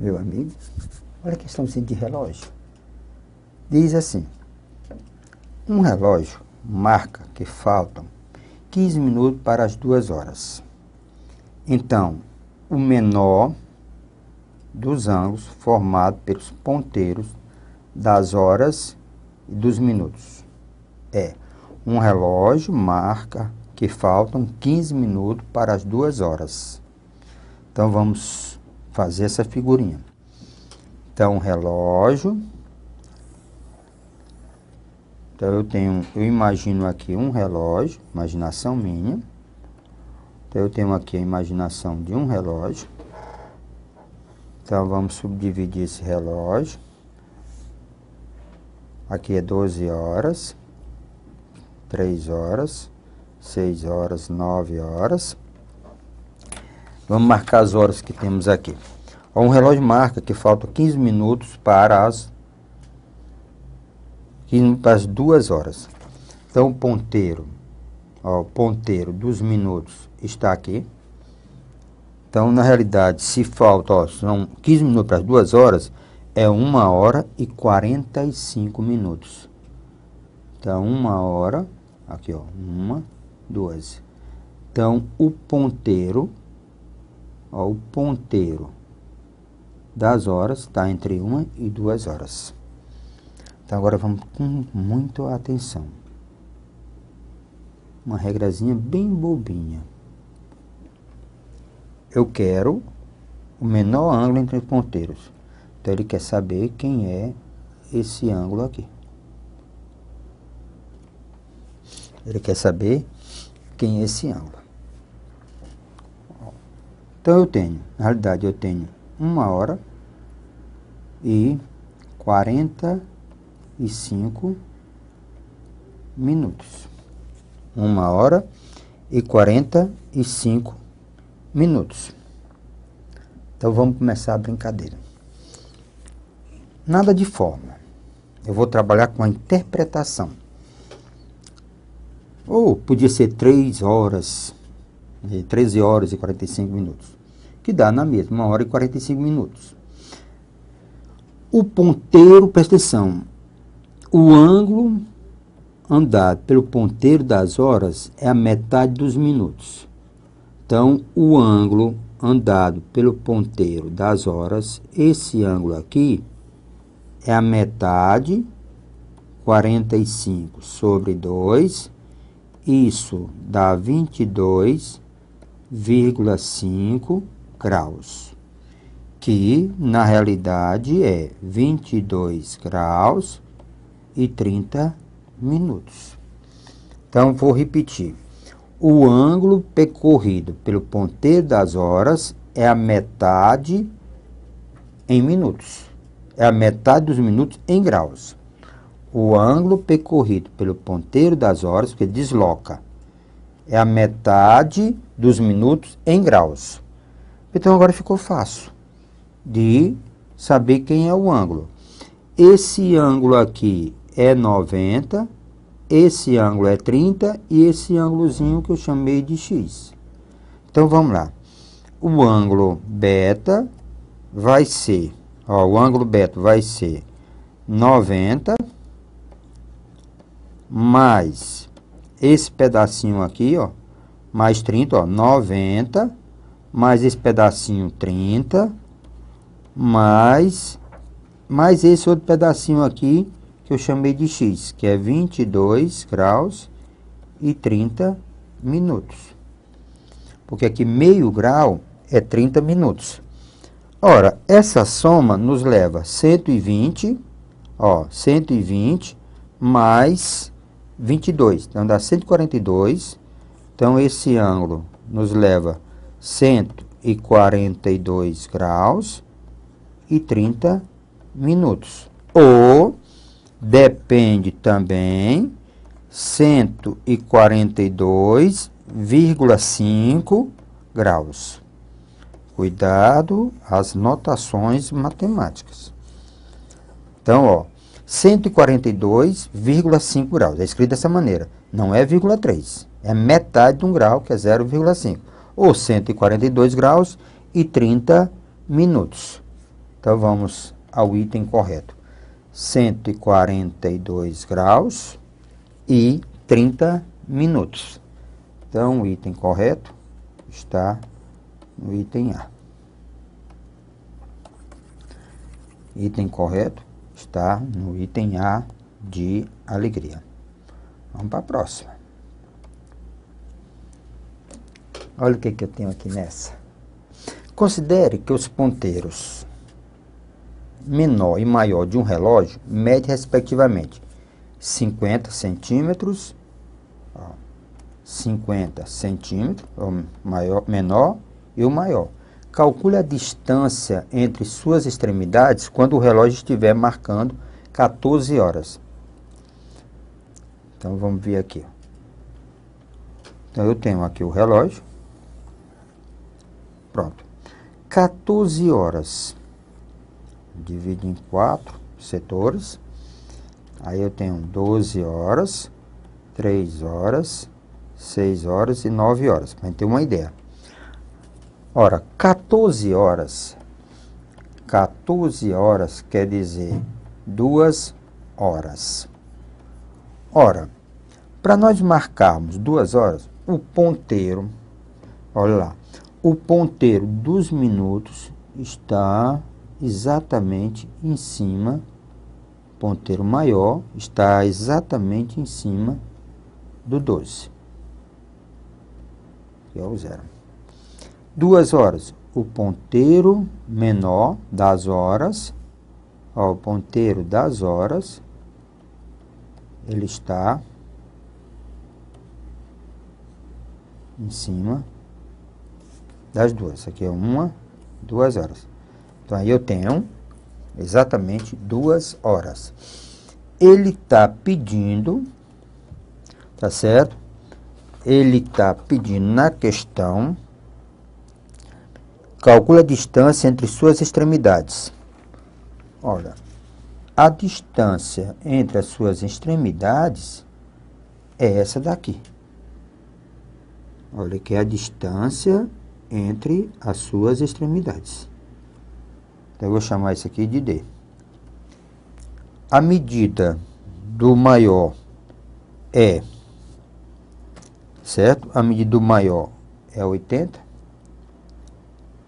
meu amigo, olha que estamos assim de relógio. Diz assim: um relógio marca que faltam 15 minutos para as duas horas. Então, o menor dos ângulos formado pelos ponteiros das horas e dos minutos. É, um relógio marca que faltam 15 minutos para as duas horas. Então vamos fazer essa figurinha. Então, relógio. Então, eu tenho, eu imagino aqui um relógio, imaginação minha. Então, eu tenho aqui a imaginação de um relógio. Então, vamos subdividir esse relógio. Aqui é 12 horas, 3 horas, 6 horas, 9 horas. Vamos marcar as horas que temos aqui. Ó, um relógio marca que faltam 15 minutos para as, 15, para as 2 horas. Então, o ponteiro, ó, o ponteiro dos minutos está aqui. Então, na realidade, se falta, ó, são 15 minutos para as 2 horas, é 1 hora e 45 minutos. Então, 1 hora, aqui ó, 1, 12. Então, o ponteiro Ó, o ponteiro das horas está entre 1 e 2 horas. Então agora vamos com muita atenção. Uma regrazinha bem bobinha. Eu quero o menor ângulo entre os ponteiros. Então ele quer saber quem é esse ângulo aqui. Ele quer saber quem é esse ângulo. Então eu tenho, na realidade eu tenho uma hora e 45 minutos. Uma hora e 45 minutos. Então vamos começar a brincadeira. Nada de forma. Eu vou trabalhar com a interpretação. Ou podia ser três horas de 13 horas e 45 minutos, que dá na mesma 1 hora e 45 minutos. O ponteiro, presta atenção, o ângulo andado pelo ponteiro das horas é a metade dos minutos. Então, o ângulo andado pelo ponteiro das horas, esse ângulo aqui, é a metade, 45 sobre 2, isso dá 22 0,5 graus, que na realidade é 22 graus e 30 minutos. Então, vou repetir. O ângulo percorrido pelo ponteiro das horas é a metade em minutos. É a metade dos minutos em graus. O ângulo percorrido pelo ponteiro das horas, que desloca é a metade dos minutos em graus. Então agora ficou fácil de saber quem é o ângulo. Esse ângulo aqui é 90, esse ângulo é 30 e esse ângulozinho que eu chamei de x. Então vamos lá. O ângulo beta vai ser, ó, o ângulo beta vai ser 90 mais esse pedacinho aqui, ó, mais 30, ó, 90, mais esse pedacinho 30, mais, mais esse outro pedacinho aqui, que eu chamei de x, que é 22 graus e 30 minutos. Porque aqui meio grau é 30 minutos. Ora, essa soma nos leva 120, ó, 120 mais 22. Então dá 142. Então esse ângulo nos leva 142 graus e 30 minutos. Ou depende também 142,5 graus. Cuidado as notações matemáticas. Então, ó, 142,5 graus. É escrito dessa maneira. Não é vírgula 3. É metade de um grau, que é 0,5. Ou 142 graus e 30 minutos. Então vamos ao item correto. 142 graus e 30 minutos. Então o item correto está no item A. Item correto está no item A de alegria. Vamos para a próxima. Olha o que, que eu tenho aqui nessa. Considere que os ponteiros menor e maior de um relógio medem respectivamente 50 centímetros, 50 centímetros, o maior, menor e o maior. Calcule a distância entre suas extremidades quando o relógio estiver marcando 14 horas. Então vamos ver aqui. Então eu tenho aqui o relógio. Pronto. 14 horas. Divido em quatro setores. Aí eu tenho 12 horas, 3 horas, 6 horas e 9 horas, para ter uma ideia. Ora, 14 horas. 14 horas quer dizer duas horas. Ora, para nós marcarmos duas horas, o ponteiro, olha lá, o ponteiro dos minutos está exatamente em cima, ponteiro maior está exatamente em cima do 12, que é o zero duas horas. O ponteiro menor das horas, ó, o ponteiro das horas, ele está em cima das duas. Aqui é uma, duas horas. Então aí eu tenho exatamente duas horas. Ele está pedindo, tá certo? Ele está pedindo na questão Calcula a distância entre suas extremidades. Olha, a distância entre as suas extremidades é essa daqui. Olha que é a distância entre as suas extremidades. Então, eu vou chamar isso aqui de D. A medida do maior é, certo? A medida do maior é 80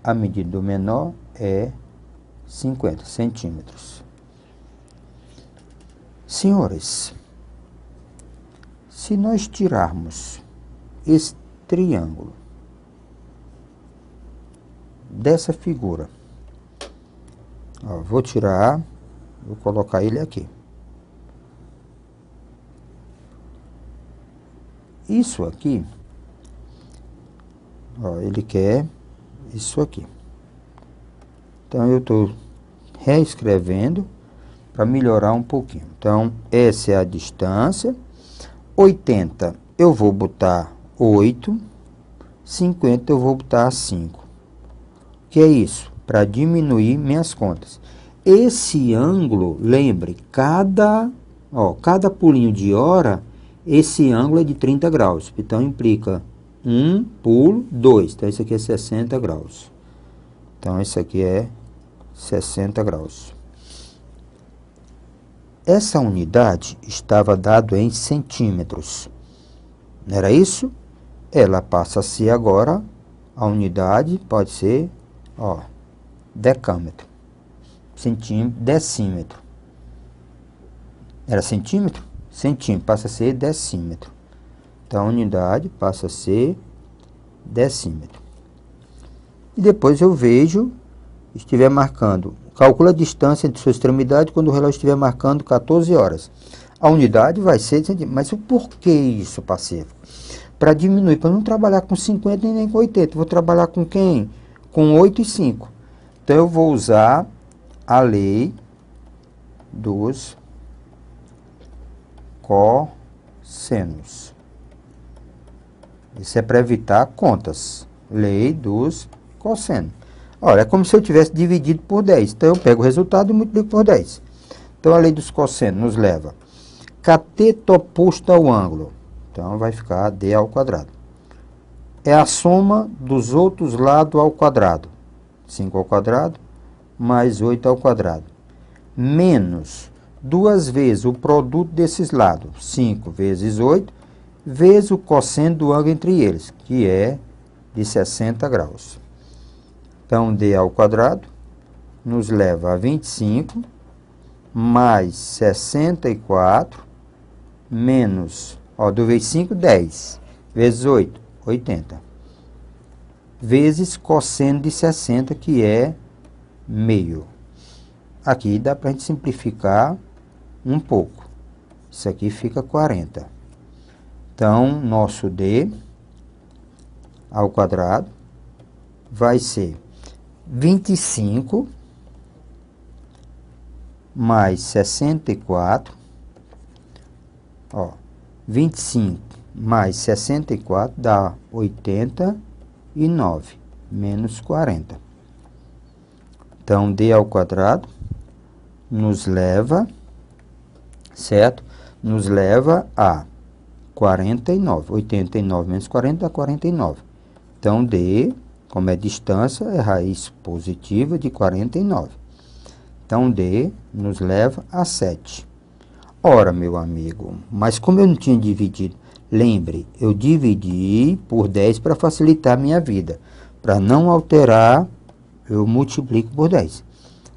a medida do menor é 50 centímetros. Senhores, se nós tirarmos esse triângulo dessa figura, ó, vou tirar, vou colocar ele aqui. Isso aqui, ó, ele quer isso aqui. Então, eu estou reescrevendo para melhorar um pouquinho. Então, essa é a distância. 80 eu vou botar 8, 50 eu vou botar 5. Que é isso? Para diminuir minhas contas. Esse ângulo, lembre, cada, ó, cada pulinho de hora, esse ângulo é de 30 graus. Então, implica um pulo, dois. Então, isso aqui é 60 graus. Então, isso aqui é 60 graus. Essa unidade estava dado em centímetros. Não era isso? Ela passa a ser agora a unidade, pode ser, ó, decâmetro, centímetro, decímetro. Era centímetro? Centímetro, passa a ser decímetro. Então, a unidade passa a ser decímetro. E depois eu vejo, estiver marcando, calcula a distância entre sua extremidade quando o relógio estiver marcando 14 horas. A unidade vai ser centímetro. Mas o porquê isso, parceiro? Para diminuir, para não trabalhar com 50 nem com 80. Vou trabalhar com quem? Com 8 e 5. Então, eu vou usar a lei dos cossenos. Isso é para evitar contas. Lei dos cossenos. Olha, é como se eu tivesse dividido por 10. Então, eu pego o resultado e multiplico por 10. Então, a lei dos cossenos nos leva cateto oposto ao ângulo. Então, vai ficar d ao quadrado. É a soma dos outros lados ao quadrado. 5 ao quadrado mais 8 ao quadrado. Menos duas vezes o produto desses lados. 5 vezes 8 vezes o cosseno do ângulo entre eles, que é de 60 graus. Então, D ao quadrado nos leva a 25 mais 64 menos, ó, do vezes 5, 10, vezes 8, 80, vezes cosseno de 60, que é meio. Aqui dá para a gente simplificar um pouco. Isso aqui fica 40. Então, nosso D ao quadrado vai ser 25 mais 64, ó, 25 mais 64 dá 89, menos 40. Então, D ao quadrado nos leva, certo? Nos leva a 49. 89 menos 40 dá 49. Então, D, como é distância, é raiz positiva de 49. Então, D nos leva a 7. Ora, meu amigo, mas como eu não tinha dividido, lembre, eu dividi por 10 para facilitar a minha vida. Para não alterar, eu multiplico por 10.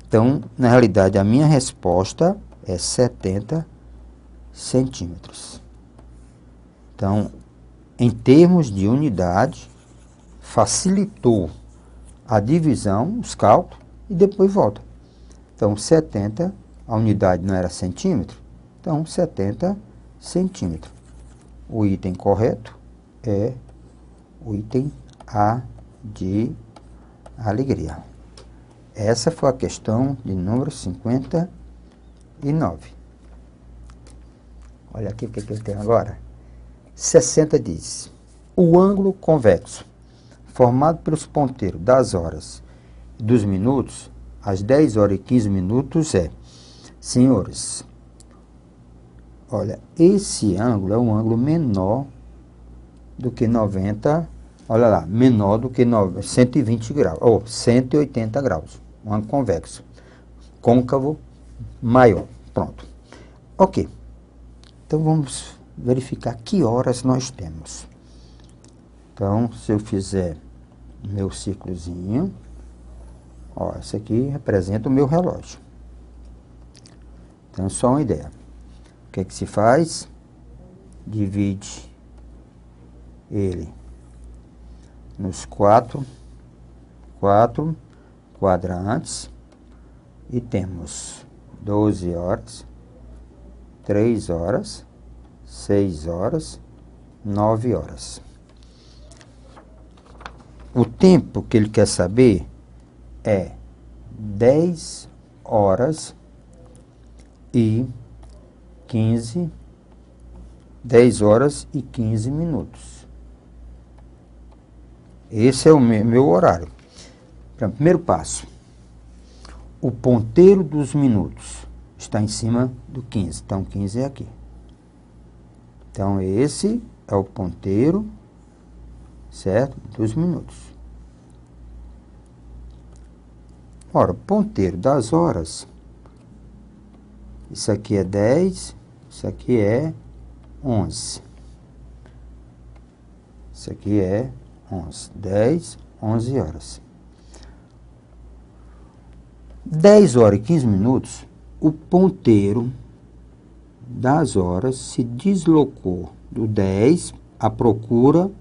Então, na realidade, a minha resposta é 70 centímetros. Então, em termos de unidade, facilitou a divisão, os cálculos, e depois volta. Então, 70, a unidade não era centímetro, então 70 centímetro. O item correto é o item A de alegria. Essa foi a questão de número 59. Olha aqui o que, que eu tenho agora. 60 diz: O ângulo convexo, formado pelos ponteiros das horas e dos minutos, às 10 horas e 15 minutos, é: Senhores, olha, esse ângulo é um ângulo menor do que 90, olha lá, menor do que 120 graus, ou 180 graus, um ângulo convexo, côncavo maior. Pronto. Ok. Então vamos verificar que horas nós temos. Então, se eu fizer meu ciclozinho, ó, esse aqui representa o meu relógio. Então, só uma ideia. O que é que se faz? Divide ele nos quatro, quatro quadrantes e temos 12 horas, 3 horas, seis horas, nove horas. O tempo que ele quer saber é dez horas e quinze dez horas e quinze minutos. Esse é o meu, meu horário. Primeiro passo. O ponteiro dos minutos está em cima do 15. Então, 15 é aqui. Então, esse é o ponteiro, certo? Dos minutos. Ora, ponteiro das horas. Isso aqui é 10, isso aqui é 11. Isso aqui é 11. 10, 11 horas. 10 horas e 15 minutos, o ponteiro das horas se deslocou do 10 à procura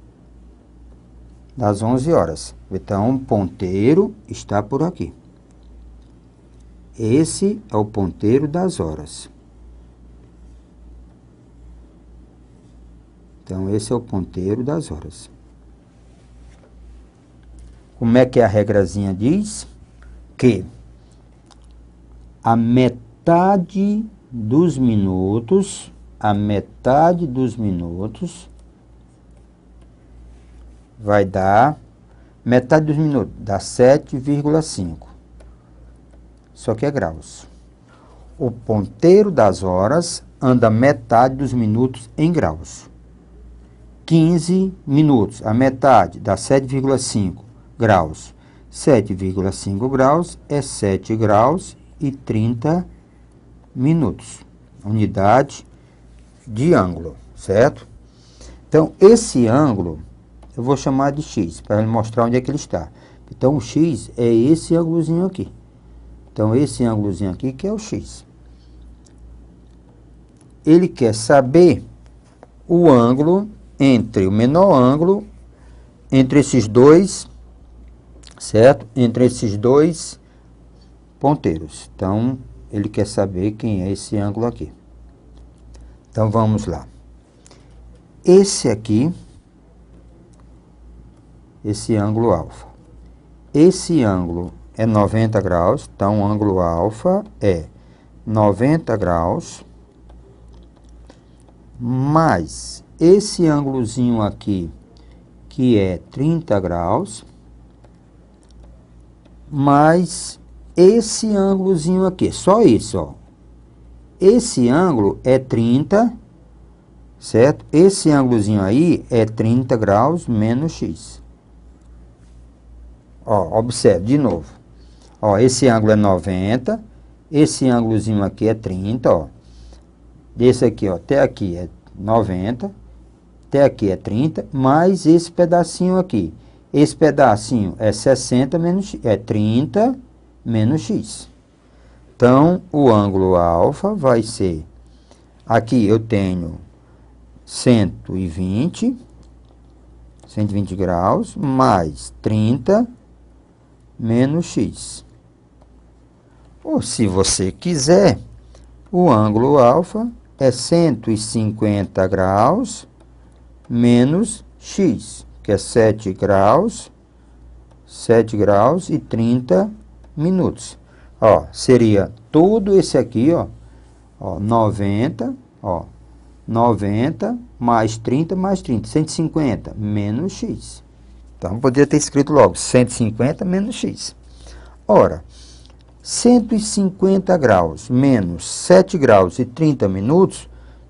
das 11 horas. Então, o ponteiro está por aqui. Esse é o ponteiro das horas. Então, esse é o ponteiro das horas. Como é que a regrazinha diz? Que a metade dos minutos, a metade dos minutos vai dar metade dos minutos, dá 7,5. Só que é graus. O ponteiro das horas anda metade dos minutos em graus. 15 minutos, a metade dá 7,5 graus. 7,5 graus é 7 graus e 30 graus minutos, unidade de ângulo, certo? Então, esse ângulo eu vou chamar de x, para mostrar onde é que ele está. Então, o x é esse ângulozinho aqui. Então, esse ângulozinho aqui que é o x. Ele quer saber o ângulo entre o menor ângulo, entre esses dois, certo? Entre esses dois ponteiros. Então, ele quer saber quem é esse ângulo aqui. Então vamos lá. Esse aqui, esse ângulo alfa. Esse ângulo é 90 graus, então o ângulo alfa é 90 graus mais esse ângulozinho aqui, que é 30 graus, mais esse ângulozinho aqui, só isso, ó. Esse ângulo é 30, certo? Esse ângulozinho aí é 30 graus menos x. Ó, observe de novo. Ó, esse ângulo é 90, esse ângulozinho aqui é 30, ó. Desse aqui, ó, até aqui é 90, até aqui é 30, mais esse pedacinho aqui. Esse pedacinho é 60 menos é 30 menos x. Então, o ângulo alfa vai ser, aqui eu tenho 120, 120 graus, mais 30, menos x. Ou, se você quiser, o ângulo alfa é 150 graus menos x, que é 7 graus, 7 graus e 30 minutos. Ó, seria todo esse aqui, ó, ó 90, ó, 90 mais 30 mais 30, 150 menos x. Então, poderia ter escrito logo 150 menos x. Ora, 150 graus menos 7 graus e 30 minutos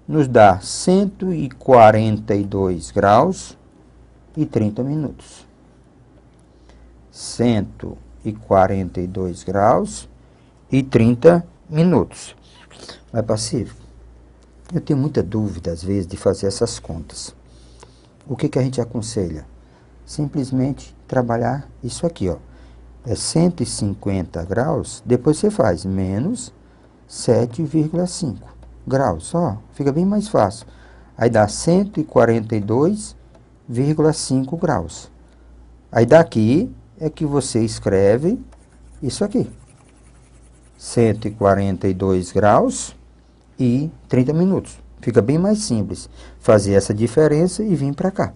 nos dá 142 graus e 30 minutos. 142 e 42 graus e 30 minutos. Vai Pacífico? Eu tenho muita dúvida às vezes de fazer essas contas. O que, que a gente aconselha? Simplesmente trabalhar isso aqui, ó. É 150 graus, depois você faz menos 7,5 graus, ó. Fica bem mais fácil. Aí dá 142,5 graus. Aí daqui é que você escreve isso aqui. 142 graus e 30 minutos. Fica bem mais simples fazer essa diferença e vir para cá.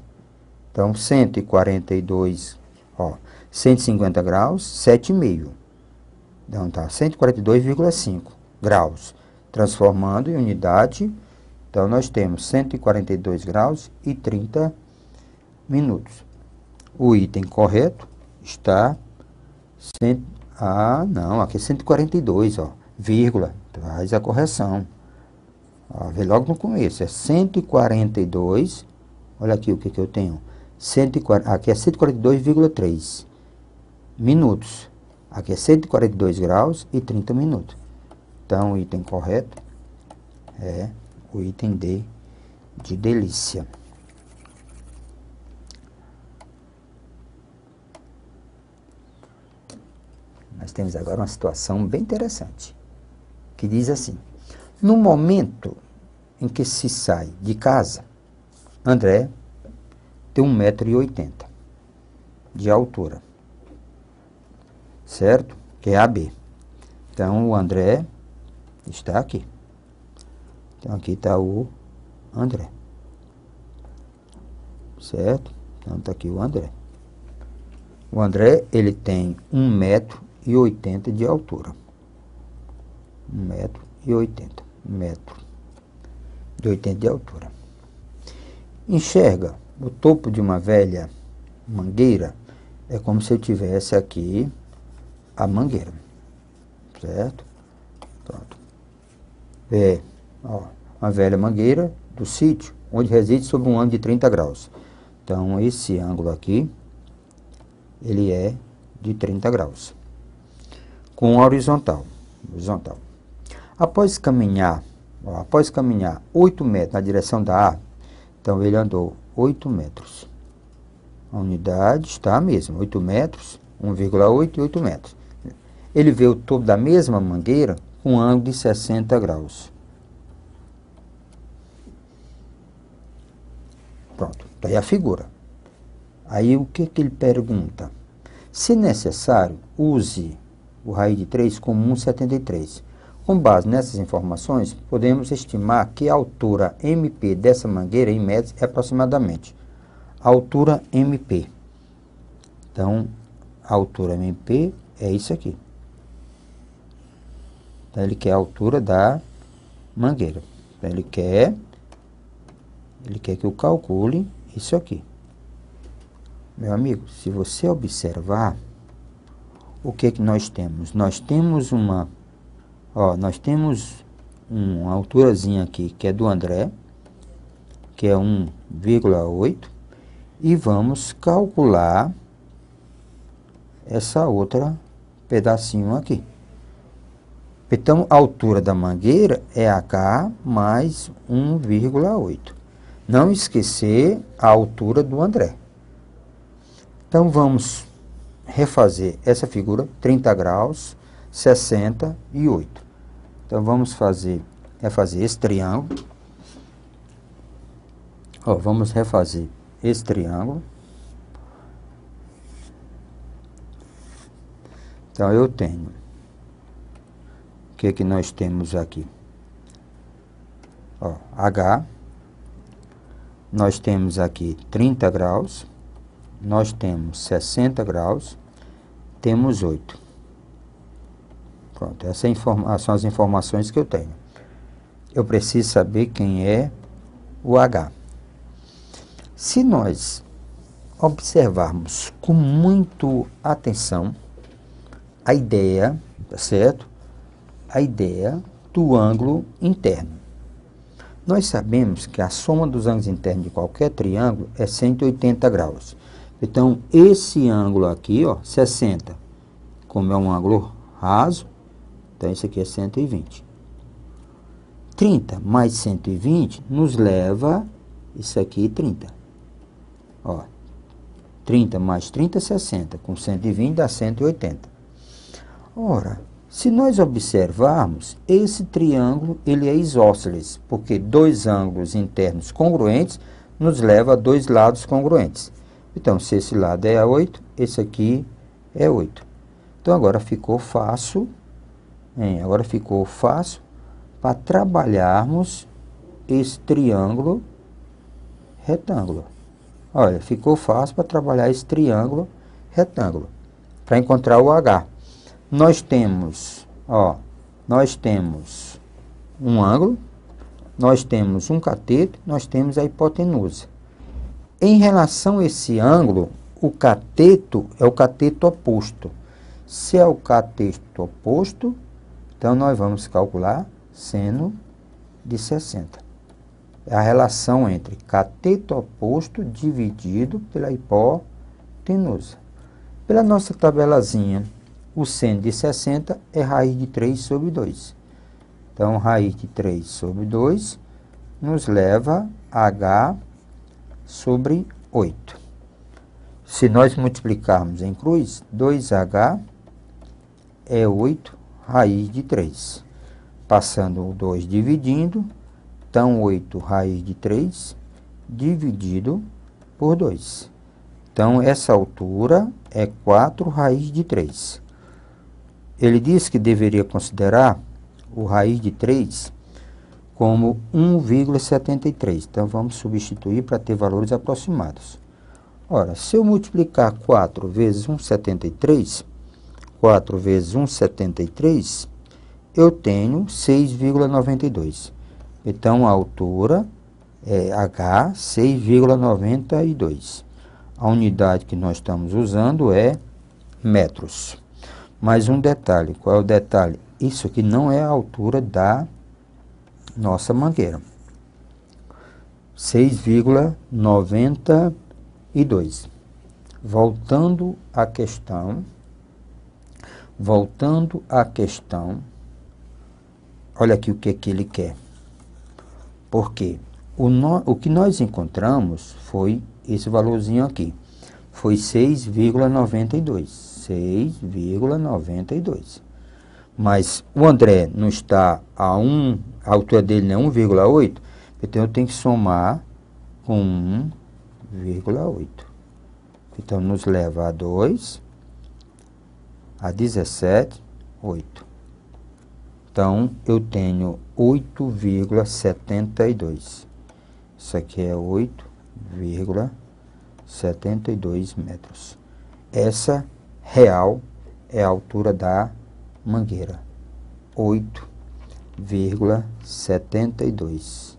Então, 142, ó, 150 graus, 7,5. Então, tá 142,5 graus. Transformando em unidade, então nós temos 142 graus e 30 minutos. O item correto está. Cent... Ah, não, aqui é 142, ó, vírgula, traz a correção. Ó, vê logo no começo, é 142. Olha aqui o que, que eu tenho. 140, aqui é 142,3 minutos. Aqui é 142 graus e 30 minutos. Então, o item correto é o item D de delícia. Nós temos agora uma situação bem interessante, que diz assim: no momento em que se sai de casa, André tem 1,80m de altura, certo? Que é AB. Então o André está aqui. Então aqui está o André, certo? Então está aqui o André. O André, ele tem 180 metro e oitenta de altura. Um metro e oitenta. Um metro de oitenta de altura. Enxerga o topo de uma velha mangueira. É como se eu tivesse aqui a mangueira. Certo? Pronto. É, ó, uma velha mangueira do sítio, onde reside sobre um ângulo de 30 graus. Então, esse ângulo aqui, ele é de 30 graus com horizontal. horizontal. Após caminhar, ó, após caminhar 8 metros na direção da A, então ele andou 8 metros. A unidade está a mesma, 8 metros, 1,8 e 8 metros. Ele vê o topo da mesma mangueira com um ângulo de 60 graus. Pronto, está aí a figura. Aí o que, que ele pergunta? Se necessário, use o raiz de 3 como 1,73. Com base nessas informações, podemos estimar que a altura MP dessa mangueira em metros é aproximadamente a altura MP. Então, a altura MP é isso aqui. Então, ele quer a altura da mangueira. Então, ele quer ele quer que eu calcule isso aqui. Meu amigo, se você observar, o que, é que nós temos? Nós temos uma. Ó, nós temos uma alturazinha aqui que é do André, que é 1,8, e vamos calcular essa outra pedacinho aqui. Então, a altura da mangueira é H mais 1,8. Não esquecer a altura do André. Então, vamos refazer essa figura, 30 graus, 60 e 8. Então, vamos fazer, refazer esse triângulo. Ó, vamos refazer esse triângulo. Então, eu tenho... O que, é que nós temos aqui? Ó, H. Nós temos aqui 30 graus nós temos 60 graus, temos 8. Pronto, essas é são as informações que eu tenho. Eu preciso saber quem é o H. Se nós observarmos com muito atenção a ideia, tá certo? A ideia do ângulo interno. Nós sabemos que a soma dos ângulos internos de qualquer triângulo é 180 graus. Então, esse ângulo aqui, ó, 60, como é um ângulo raso, então isso aqui é 120. 30 mais 120 nos leva, isso aqui, 30. Ó, 30 mais 30, 60. Com 120 dá 180. Ora, se nós observarmos, esse triângulo ele é isósceles, porque dois ângulos internos congruentes nos leva a dois lados congruentes. Então, se esse lado é 8, esse aqui é 8. Então, agora ficou fácil, hein? agora ficou fácil para trabalharmos esse triângulo retângulo. Olha, ficou fácil para trabalhar esse triângulo retângulo, para encontrar o H. Nós temos, ó, nós temos um ângulo, nós temos um cateto, nós temos a hipotenusa. Em relação a esse ângulo, o cateto é o cateto oposto. Se é o cateto oposto, então nós vamos calcular seno de 60. É a relação entre cateto oposto dividido pela hipotenusa. Pela nossa tabelazinha, o seno de 60 é raiz de 3 sobre 2. Então, raiz de 3 sobre 2 nos leva a h sobre 8. Se nós multiplicarmos em cruz, 2h é 8 raiz de 3. Passando o 2 dividindo, então 8 raiz de 3 dividido por 2. Então, essa altura é 4 raiz de 3. Ele diz que deveria considerar o raiz de 3 como 1,73. Então, vamos substituir para ter valores aproximados. Ora, se eu multiplicar 4 vezes 1,73, 4 vezes 1,73, eu tenho 6,92. Então, a altura é H, 6,92. A unidade que nós estamos usando é metros. Mais um detalhe, qual é o detalhe? Isso aqui não é a altura da nossa mangueira. 6,92. Voltando à questão, voltando à questão, olha aqui o que, é que ele quer. Porque o, no, o que nós encontramos foi esse valorzinho aqui. Foi 6,92. 6,92 mas o André não está a 1, a altura dele não é 1,8, então eu tenho que somar com 1,8. Então nos leva a 2, a 17, 8. Então eu tenho 8,72. Isso aqui é 8,72 metros. Essa real é a altura da Mangueira, 8,72.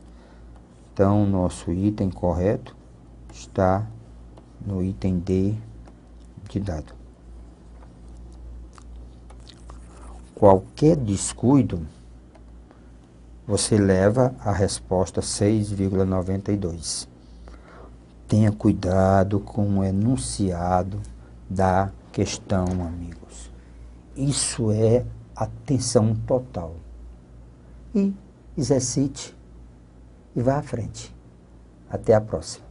Então, nosso item correto está no item D de dado. Qualquer descuido, você leva a resposta 6,92. Tenha cuidado com o enunciado da questão, amigos. Isso é atenção total. E exercite e vá à frente. Até a próxima.